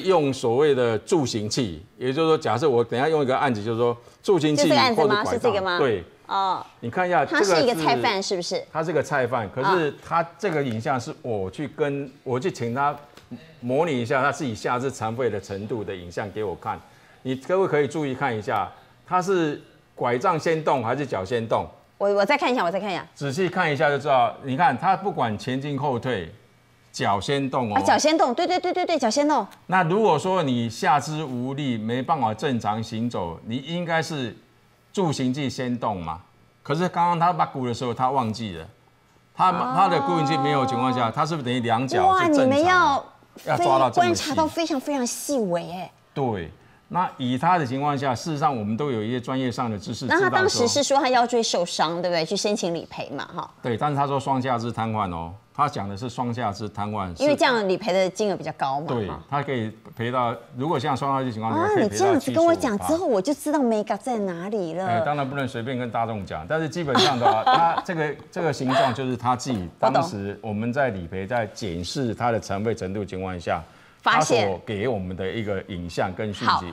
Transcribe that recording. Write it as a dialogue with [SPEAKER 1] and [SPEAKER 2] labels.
[SPEAKER 1] 用所谓的助行器，也就是说，假设我等下用一个案子，就是说助行器或者拐杖。对哦，你看一下，它是一个菜贩是不是？它是个菜贩，可是它这个影像是我去跟，我去请他模拟一下，他自己下肢残废的程度的影像给我看。你各位可以注意看一下，他是拐杖先动还是脚先动？我我再看一下，我再看一下。仔细看一下就知道，你看他不管前进后退。脚先动哦，脚先动，对对对对对，脚先动。那如果说你下肢无力，没办法正常行走，你应该是助行器先动嘛？可是刚刚他拔骨的时候，他忘记了，
[SPEAKER 2] 他他的固定器
[SPEAKER 1] 没有情况下，他是不是等于两脚哇，你们要
[SPEAKER 2] 要抓到观察到
[SPEAKER 1] 非常非常细微哎，对。那以他的情况下，事实上我们都有一些专业上的知识。那他当时是说他腰椎受伤，对不对？去申请理赔嘛，哈。对，但是他说双下肢瘫痪哦，他讲的是双下肢瘫痪。因为这样理赔的金额比较高嘛。对，他可以赔到，如果像双下肢情况，你这样子跟我讲之后，我就知道 Mega 在哪里了。哎，当然不能随便跟大众讲，但是基本上的话，他这个这个形状就是他自己当时我们在理赔在检视他的残废程度情况下，发现给我们的一个影像跟讯息。